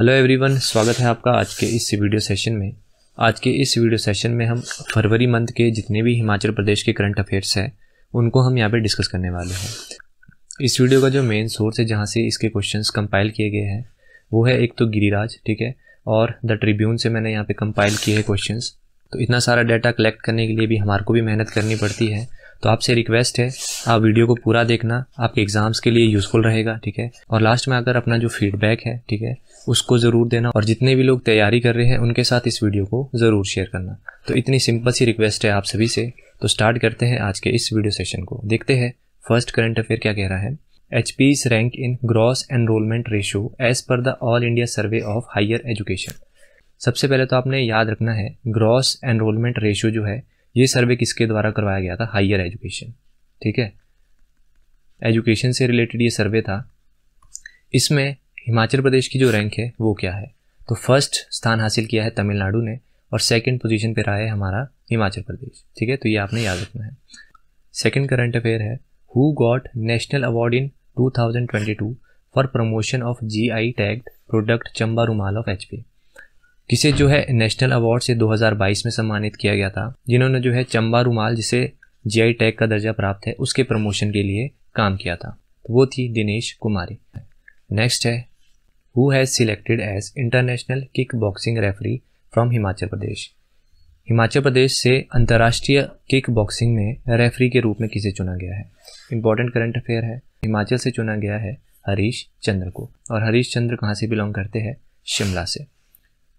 hello everyone स्वागत है आपका आज के इस वीडियो सेशन में आज के इस वीडियो सेशन में हम फरवरी मंथ के जितने भी हिमाचल प्रदेश के करंट अफेयर्स हैं उनको हम यहाँ पे डिस्कस करने वाले हैं इस वीडियो का जो मेन सोर्स है जहाँ से इसके क्वेश्चंस कंपाइल किए गए हैं वो है एक तो गिरिराज ठीक है और द ट्रिब्यून से मैंने यहाँ पर कंपाइल किए हैं क्वेश्चन तो इतना सारा डाटा कलेक्ट करने के लिए भी हमारे को भी मेहनत करनी पड़ती है तो आपसे रिक्वेस्ट है आप वीडियो को पूरा देखना आपके एग्जाम्स के लिए यूज़फुल रहेगा ठीक है और लास्ट में अगर अपना जो फीडबैक है ठीक है उसको ज़रूर देना और जितने भी लोग तैयारी कर रहे हैं उनके साथ इस वीडियो को ज़रूर शेयर करना तो इतनी सिंपल सी रिक्वेस्ट है आप सभी से तो स्टार्ट करते हैं आज के इस वीडियो सेशन को देखते हैं फर्स्ट करंट अफेयर क्या कह रहा है H P's rank in gross enrolment ratio as per the all India survey of higher education सबसे पहले तो आपने याद रखना है ग्रॉस एनरोलमेंट रेशियो जो है ये सर्वे किसके द्वारा करवाया गया था हायर एजुकेशन ठीक है एजुकेशन से रिलेटेड ये सर्वे था इसमें हिमाचल प्रदेश की जो रैंक है वो क्या है तो फर्स्ट स्थान हासिल किया है तमिलनाडु ने और सेकंड पोजीशन पे रहा है हमारा हिमाचल प्रदेश ठीक है तो ये आपने याद रखना है सेकंड करंट अफेयर है who got national award in 2022 for promotion of G I tagged product Chamba Rumal of H P किसे जो है नेशनल अवार्ड से 2022 में सम्मानित किया गया था जिन्होंने जो है चंबा रुमाल जिसे जीआई टैग का दर्जा प्राप्त है उसके प्रमोशन के लिए काम किया था तो वो थी दिनेश कुमारी नेक्स्ट है who has selected as international kick boxing referee from Himachal Pradesh Himachal Pradesh से अंतर्राष्ट्रीय किक बॉक्सिंग में रेफरी के रूप में किसे चुना गया है इंपॉर्टेंट करंट अफेयर है हिमाचल से चुना गया है हरीश चंद्र को और हरीश चंद्र कहाँ से बिलोंग करते हैं शिमला से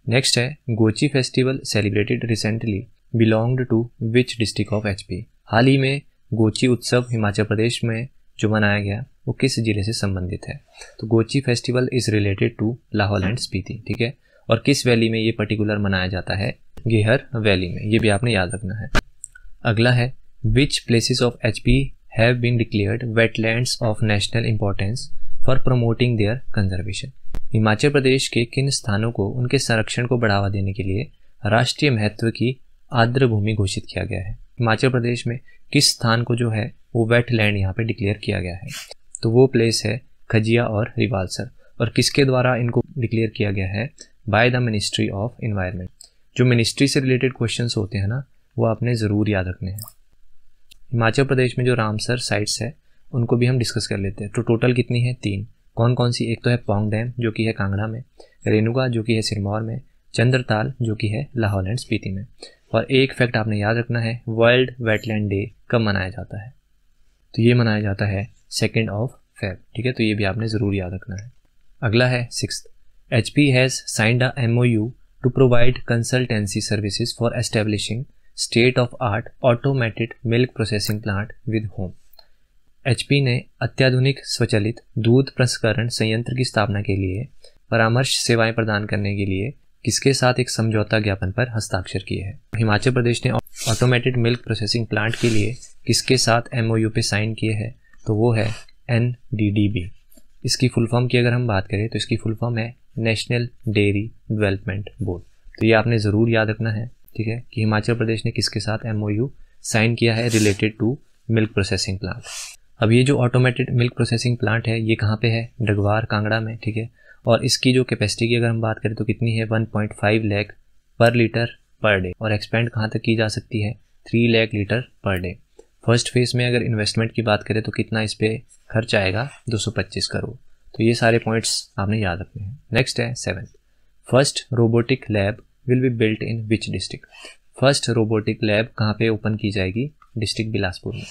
नेक्स्ट है Gochi festival celebrated recently belonged to which district of HP हाल ही में गोची उत्सव हिमाचल प्रदेश में जो मनाया गया वो किस जिले से संबंधित है तो Gochi festival is related to Lahaul and Spiti ठीक है और किस वैली में ये पर्टिकुलर मनाया जाता है गेहर वैली में ये भी आपने याद रखना है अगला है which places of H P have been declared wetland of national importance for promoting their conservation Himachal Pradesh के किन स्थानों को उनके संरक्षण को बढ़ावा देने के लिए राष्ट्रीय महत्व की आर्द्र भूमि घोषित किया गया है हिमाचल प्रदेश में किस स्थान को जो है वो वेट लैंड यहाँ पे डिक्लेयर किया गया है तो वो प्लेस है खजिया और रिवालसर और किसके द्वारा इनको डिक्लेयर किया गया है by the ministry of environment जो मिनिस्ट्री से रिलेटेड क्वेश्चन होते हैं ना वो आपने ज़रूर याद रखने हैं हिमाचल प्रदेश में जो रामसर साइट्स है उनको भी हम डिस्कस कर लेते हैं तो टोटल कितनी है तीन कौन कौन सी एक तो है पोंग डैम जो कि है कांगड़ा में रेनुगा जो कि है सिरमौर में चंद्रताल जो कि है लाहौल एंड स्पीति में और एक फैक्ट आपने याद रखना है वर्ल्ड वेटलैंड डे कब मनाया जाता है तो ये मनाया जाता है सेकेंड ऑफ फेब ठीक है तो ये भी आपने ज़रूर याद रखना है अगला है six H P has signed a M O U to provide consultancy services for establishing state of art automated milk processing plant with whom H ने अत्याधुनिक स्वचालित दूध प्रसंस्करण संयंत्र की स्थापना के लिए परामर्श सेवाएं प्रदान करने के लिए किसके साथ एक समझौता ज्ञापन पर हस्ताक्षर किए हैं हिमाचल प्रदेश ने ऑटोमेटेड मिल्क प्रोसेसिंग प्लांट के लिए किसके साथ एम पे साइन किए हैं तो वो है एन इसकी फुल फॉर्म की अगर हम बात करें तो इसकी फुल फॉर्म है नेशनल डेयरी डेवलपमेंट बोर्ड तो ये आपने ज़रूर याद रखना है ठीक है कि हिमाचल प्रदेश ने किसके साथ एम साइन किया है related to milk processing plant अब ये जो ऑटोमेटेड मिल्क प्रोसेसिंग प्लांट है ये कहाँ पे है डगवार कांगड़ा में ठीक है और इसकी जो कैपेसिटी की अगर हम बात करें तो कितनी है 1.5 लैख पर लीटर पर डे और एक्सपेंड कहाँ तक की जा सकती है three lakh litre per day first phase में अगर इन्वेस्टमेंट की बात करें तो कितना इस पर खर्च आएगा दो करोड़ तो ये सारे पॉइंट्स आपने याद रखने हैं नेक्स्ट है seven first robotic lab will be built in which district first robotic lab कहाँ पे ओपन की जाएगी डिस्ट्रिक्ट बिलासपुर में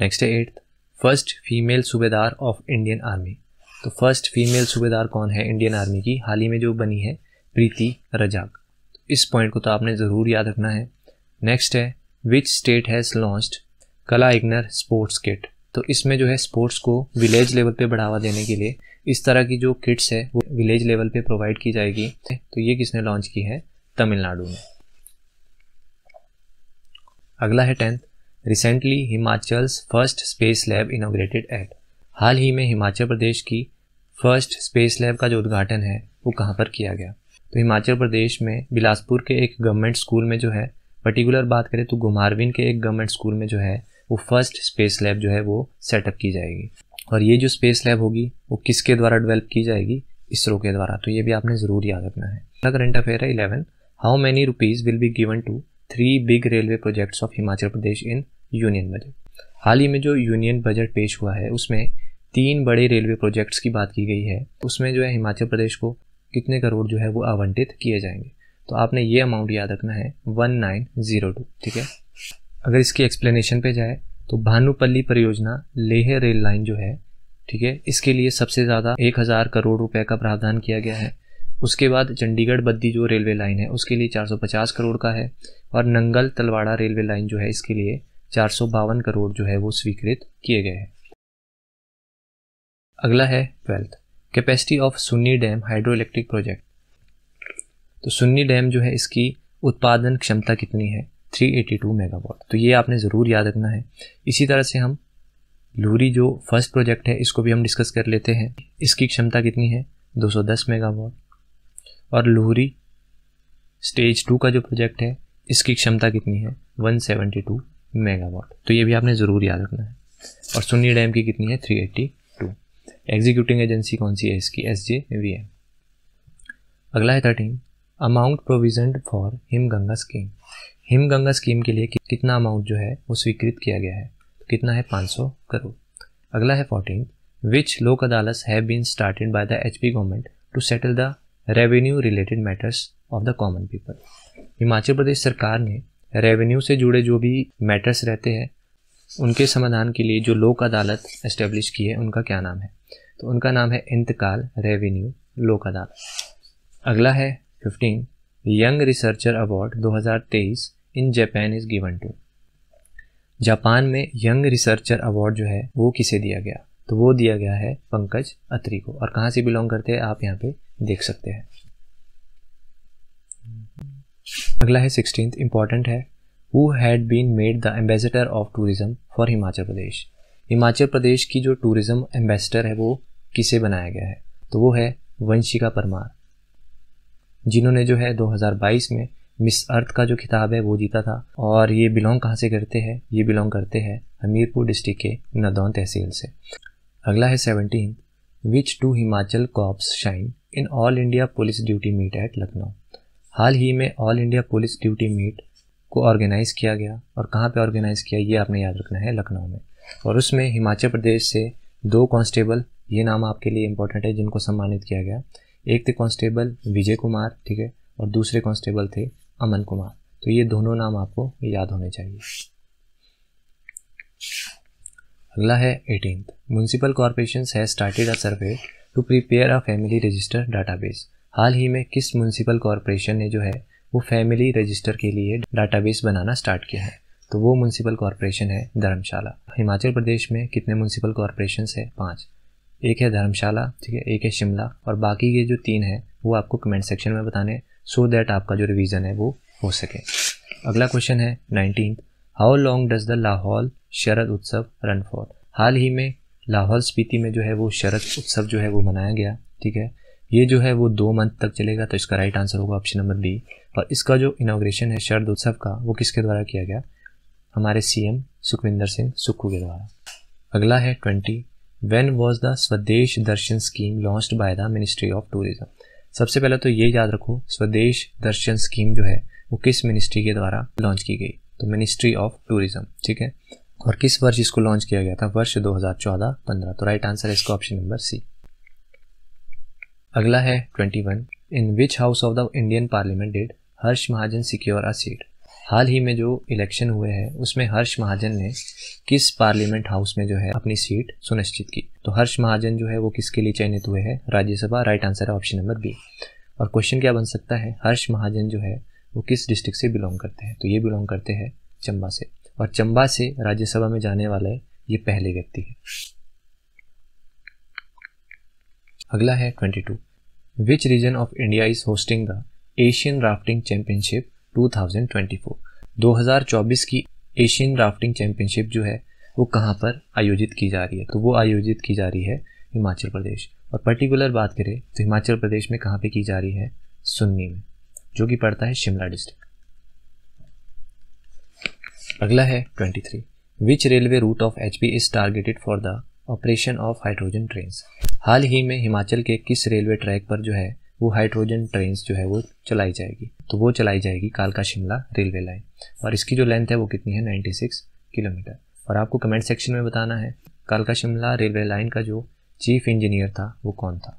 नेक्स्ट है eighth first female subedar of Indian army तो फर्स्ट फीमेल सूबेदार कौन है इंडियन आर्मी की हाल ही में जो बनी है प्रीति रजाक तो इस पॉइंट को तो आपने ज़रूर याद रखना है नेक्स्ट है विच स्टेट हैज़ लॉन्च्ड कला इग्नर स्पोर्ट्स किट तो इसमें जो है स्पोर्ट्स को विलेज लेवल पे बढ़ावा देने के लिए इस तरह की जो किट्स है वो विलेज लेवल पे प्रोवाइड की जाएगी तो ये किसने लॉन्च की है तमिलनाडु में अगला है tenth recently Himachal's first space lab inaugurated at हाल ही में हिमाचल प्रदेश की फर्स्ट स्पेस लैब का जो उद्घाटन है वो कहाँ पर किया गया तो हिमाचल प्रदेश में बिलासपुर के एक गवर्नमेंट स्कूल में जो है पर्टिकुलर बात करें तो घुमारविन के एक गवर्नमेंट स्कूल में जो है वो फर्स्ट स्पेस लैब जो है वो सेटअप की जाएगी और ये जो स्पेस लैब होगी वो किसके द्वारा डेवलप की जाएगी इसरो के द्वारा तो ये भी आपने ज़रूर याद रखना है अगला करंट अफेयर है eleven how many rupees will be given to three big railway projects of Himachal Pradesh in union budget हाल ही में जो यूनियन बजट पेश हुआ है उसमें तीन बड़े रेलवे प्रोजेक्ट्स की बात की गई है उसमें जो है हिमाचल प्रदेश को कितने करोड़ जो है वो आवंटित किए जाएंगे तो आपने ये अमाउंट याद रखना है वन नाइन ज़ीरो टू ठीक है अगर इसकी एक्सप्लेनेशन पे जाए तो भानुपल्ली परियोजना लेह रेल लाइन जो है ठीक है इसके लिए सबसे ज़्यादा एक हज़ार करोड़ रुपए का प्रावधान किया गया है उसके बाद चंडीगढ़ बद्दी जो रेलवे लाइन है उसके लिए पचास करोड़ का है और नंगल तलवाड़ा रेलवे लाइन जो है इसके लिए चार करोड़ जो है वो स्वीकृत किए गए हैं अगला है twelfth capacity of Sunni dam hydro electric project तो सुन्नी डैम जो है इसकी उत्पादन क्षमता कितनी है 382 मेगावाट तो ये आपने ज़रूर याद रखना है इसी तरह से हम लूरी जो फर्स्ट प्रोजेक्ट है इसको भी हम डिस्कस कर लेते हैं इसकी क्षमता कितनी है 210 मेगावाट और लूरी स्टेज टू का जो प्रोजेक्ट है इसकी क्षमता कितनी है 172 मेगावाट तो ये भी आपने ज़रूर याद रखना है और सुन्नी डैम की कितनी है three eighty two executing agency कौन सी है इसकी एस जे वी एम अगला है thirteen amount provision for Him Ganga scheme Him Ganga scheme के लिए कितना अमाउंट जो है वो स्वीकृत किया गया है तो कितना है 500 करोड़ अगला है fourteen which Lok Adalat have been started by the H P government to settle the revenue related matters of the common people Himachal Pradesh सरकार ने रेवेन्यू से जुड़े जो भी मैटर्स रहते हैं उनके समाधान के लिए जो लोक अदालत एस्टेब्लिश की है उनका क्या नाम है तो उनका नाम है इंतकाल रेवेन्यू लोक अदालत अगला है fifteen young researcher award 2023 in Japan is given to Japan में यंग रिसर्चर अवार्ड जो है वो किसे दिया गया तो वो दिया गया है पंकज अत्री को और कहाँ से बिलोंग करते हैं आप यहाँ पे देख सकते हैं अगला है सिक्सटीन इंपॉर्टेंट है who had been made the ambassador of tourism for Himachal Pradesh Himachal Pradesh की जो टूरिज्म एम्बेसडर है वो किसे बनाया गया है तो वो है वंशिका परमार जिन्होंने जो है 2022 में मिस अर्थ का जो खिताब है वो जीता था और ये बिलोंग कहाँ से करते हैं ये बिलोंग करते हैं हमीरपुर डिस्ट्रिक्ट के नदौन तहसील से अगला है seventeen which two Himachal cops shine in all India police duty meet at Lucknow हाल ही में all India police duty meet को ऑर्गेनाइज़ किया गया और कहाँ पे ऑर्गेनाइज़ किया ये आपने याद रखना है लखनऊ में और उसमें हिमाचल प्रदेश से दो कांस्टेबल ये नाम आपके लिए इंपॉर्टेंट है जिनको सम्मानित किया गया एक थे कांस्टेबल विजय कुमार ठीक है और दूसरे कांस्टेबल थे अमन कुमार तो ये दोनों नाम आपको याद होने चाहिए अगला है eighteen municipal corporation has started a survey to prepare a family register database हाल ही में किस म्यूनसिपल कॉरपोरेशन ने जो है वो फैमिली रजिस्टर के लिए डाटाबेस बनाना स्टार्ट किया है तो वो म्यूनसिपल कॉरपोरेशन है धर्मशाला हिमाचल प्रदेश में कितने म्यूनसिपल कॉरपोरेशन है पाँच एक है धर्मशाला ठीक है एक है शिमला और बाकी ये जो तीन है वो आपको कमेंट सेक्शन में बताने सो so दैट आपका जो रिवीजन है वो हो सके अगला क्वेश्चन है nineteen how long does the Lahaul Sharad Utsav run for हाल ही में लाहौल स्पीति में जो है वो शरद उत्सव जो है वो मनाया गया ठीक है ये जो है वो दो मंथ तक चलेगा तो इसका राइट आंसर होगा ऑप्शन नंबर बी और इसका जो इनाग्रेशन है शरद उत्सव का वो किसके द्वारा किया गया हमारे सीएम सुखविंदर सिंह सुक्खू के द्वारा अगला है twenty when was the Swadesh Darshan scheme launch by the ministry of tourism सबसे पहले तो ये याद रखो स्वदेश दर्शन स्कीम जो है वो किस मिनिस्ट्री के द्वारा लॉन्च की गई तो मिनिस्ट्री ऑफ टूरिज्म ठीक है और किस वर्ष इसको लॉन्च किया गया था वर्ष 2014-15 तो राइट आंसर है इसका ऑप्शन नंबर सी अगला है twenty one in which house of the Indian parliament did Harsh Mahajan secure a seat हाल ही में जो इलेक्शन हुए हैं उसमें हर्ष महाजन ने किस पार्लियामेंट हाउस में जो है अपनी सीट सुनिश्चित की तो हर्ष महाजन जो है वो किसके लिए चयनित हुए हैं राज्यसभा राइट आंसर है ऑप्शन नंबर बी और क्वेश्चन क्या बन सकता है हर्ष महाजन जो है वो किस डिस्ट्रिक्ट से बिलोंग करते हैं तो ये बिलोंग करते हैं चंबा से और चंबा से राज्यसभा में जाने वाले ये पहले व्यक्ति है अगला है twenty two which region of India is hosting the Asian rafting championship 2024 2024 की एशियन राफ्टिंग चैंपियनशिप जो है वो कहाँ पर आयोजित की जा रही है तो वो आयोजित की जा रही है हिमाचल प्रदेश और पर्टिकुलर बात करें तो हिमाचल प्रदेश में कहाँ पे की जा रही है सुन्नी में जो कि पड़ता है शिमला डिस्ट्रिक्ट अगला है 23 which railway route of H P is targeted for the operation of hydrogen trains हाल ही में हिमाचल के किस रेलवे ट्रैक पर जो है वो हाइड्रोजन ट्रेन्स जो है वो चलाई जाएगी तो वो चलाई जाएगी कालका शिमला रेलवे लाइन और इसकी जो लेंथ है वो कितनी है 96 किलोमीटर और आपको कमेंट सेक्शन में बताना है कालका शिमला रेलवे लाइन का जो चीफ इंजीनियर था वो कौन था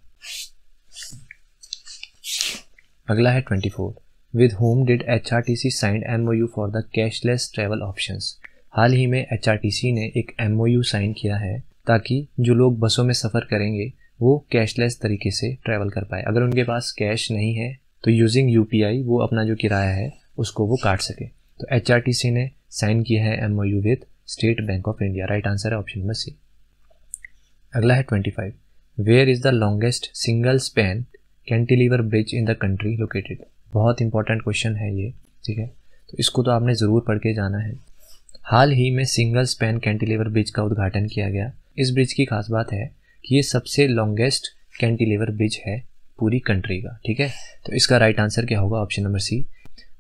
अगला है 24 with whom did H R T C sign M O U for the cashless travel option हाल ही में एच आर टी सी ने एक एम ओ यू साइन किया है ताकि जो लोग बसों में सफ़र करेंगे वो कैशलेस तरीके से ट्रैवल कर पाए अगर उनके पास कैश नहीं है तो यूजिंग यू वो अपना जो किराया है उसको वो काट सके तो एच ने साइन किया है M O U with State Bank of India right answer है ऑप्शन नंबर सी अगला है twenty five where is the longest single span cantilever bridge in the country located बहुत इंपॉर्टेंट क्वेश्चन है ये ठीक है तो इसको तो आपने ज़रूर पढ़ के जाना है हाल ही में सिंगल स्पैन कैंटिलीवर ब्रिज का उद्घाटन किया गया इस ब्रिज की खास बात है कि ये सबसे लॉन्गेस्ट कैंटिलीवर ब्रिज है पूरी कंट्री का ठीक है तो इसका राइट आंसर क्या होगा ऑप्शन नंबर सी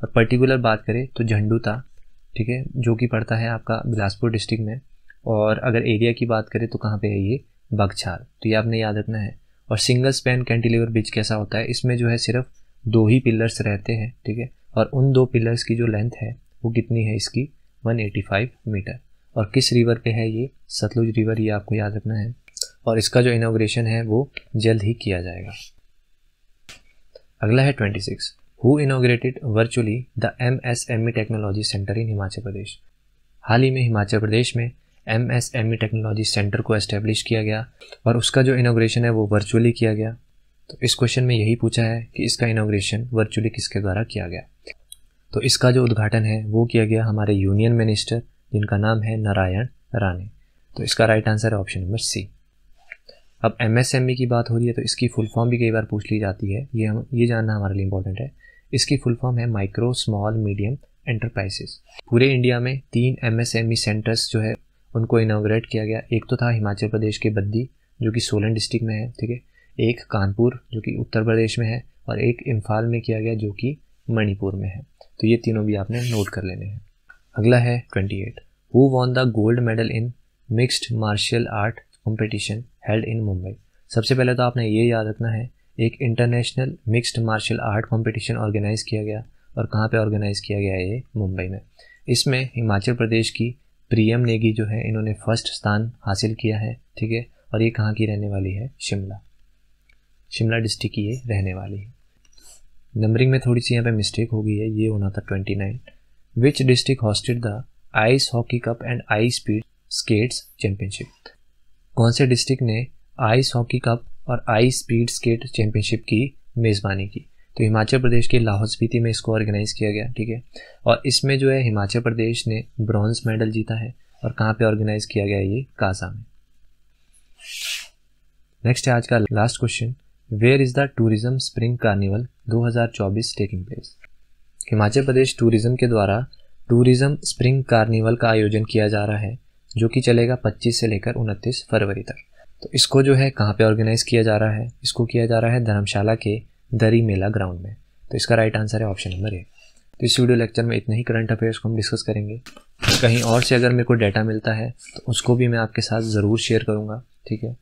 और पर्टिकुलर बात करें तो झंडूता ठीक है जो कि पड़ता है आपका बिलासपुर डिस्ट्रिक्ट में और अगर एरिया की बात करें तो कहाँ पे है ये बगछाल तो ये आपने याद रखना है और सिंगल स्पैन कैंटिलीवर ब्रिज कैसा होता है इसमें जो है सिर्फ दो ही पिलर्स रहते हैं ठीक है और उन दो पिलर्स की जो लेंथ है वो कितनी है इसकी 185 मीटर और किस रिवर पे है ये सतलुज रिवर ये आपको याद रखना है और इसका जो इनाग्रेशन है वो जल्द ही किया जाएगा अगला है twenty six who inaugurated virtually the M S M E technology centre in Himachal Pradesh हाल ही में हिमाचल प्रदेश में M S M E technology centre को एस्टेब्लिश किया गया और उसका जो इनाग्रेशन है वो वर्चुअली किया गया तो इस क्वेश्चन में यही पूछा है कि इसका इनाग्रेशन वर्चुअली किसके द्वारा किया गया तो इसका जो उद्घाटन है वो किया गया हमारे यूनियन मिनिस्टर जिनका नाम है नारायण राणे तो इसका राइट आंसर है ऑप्शन नंबर सी अब एम e की बात हो रही है तो इसकी फुल फॉर्म भी कई बार पूछ ली जाती है ये हम ये जानना हमारे लिए इंपॉर्टेंट है इसकी फुल फॉर्म है माइक्रो स्मॉल मीडियम एंटरप्राइजेस पूरे इंडिया में तीन एम सेंटर्स e जो है उनको इनाग्रेट किया गया एक तो था हिमाचल प्रदेश के बद्दी जो कि सोलन डिस्ट्रिक्ट में है ठीक है एक कानपुर जो कि उत्तर प्रदेश में है और एक इम्फाल में किया गया जो कि मणिपुर में है तो ये तीनों भी आपने नोट कर लेने हैं अगला है twenty eight who won the gold medal in mixed martial art competition held in Mumbai सबसे पहले तो आपने ये याद रखना है एक international mixed martial art competition organise किया गया और कहाँ पे ऑर्गेनाइज़ किया गया है ये मुंबई में इसमें हिमाचल प्रदेश की प्रियम नेगी जो है इन्होंने फर्स्ट स्थान हासिल किया है ठीक है और ये कहाँ की रहने वाली है शिमला शिमला डिस्ट्रिक्ट की ये रहने वाली है नंबरिंग में थोड़ी सी यहाँ पे मिस्टेक हो गई है ये होना था twenty nine which district hosted the ice hockey cup and ice speed skates championship कौन से डिस्ट्रिक्ट ने आइस हॉकी कप और आई स्पीड स्केट चैंपियनशिप की मेज़बानी की तो हिमाचल प्रदेश के लाहौल स्पीति में इसको ऑर्गेनाइज़ किया गया ठीक है और इसमें जो है हिमाचल प्रदेश ने ब्रॉन्ज मेडल जीता है और कहाँ पे ऑर्गेनाइज़ किया गया ये काजा में नेक्स्ट है आज का last question where is the tourism spring carnival 2024 taking place Himachal Pradesh tourism के द्वारा टूरिज्म स्प्रिंग कार्निवल का आयोजन किया जा रहा है जो कि चलेगा 25 से लेकर 29 फरवरी तक तो इसको जो है कहाँ पे ऑर्गेनाइज किया जा रहा है इसको किया जा रहा है धर्मशाला के दरी मेला ग्राउंड में तो इसका राइट आंसर है ऑप्शन नंबर ए तो इस वीडियो लेक्चर में इतने ही करंट अफेयर्स को हम डिस्कस करेंगे कहीं और से अगर मेरे को डाटा मिलता है तो उसको भी मैं आपके साथ ज़रूर शेयर करूँगा ठीक है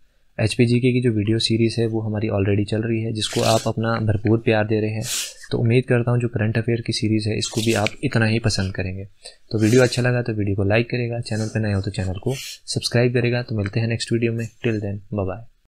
एच पी जी की जो वीडियो सीरीज़ है वो हमारी ऑलरेडी चल रही है जिसको आप अपना भरपूर प्यार दे रहे हैं तो उम्मीद करता हूँ जो करंट अफेयर की सीरीज़ है इसको भी आप इतना ही पसंद करेंगे तो वीडियो अच्छा लगा तो वीडियो को लाइक करेगा चैनल पर नए हो तो चैनल को सब्सक्राइब करेगा तो मिलते हैं नेक्स्ट वीडियो में टिल देन बाय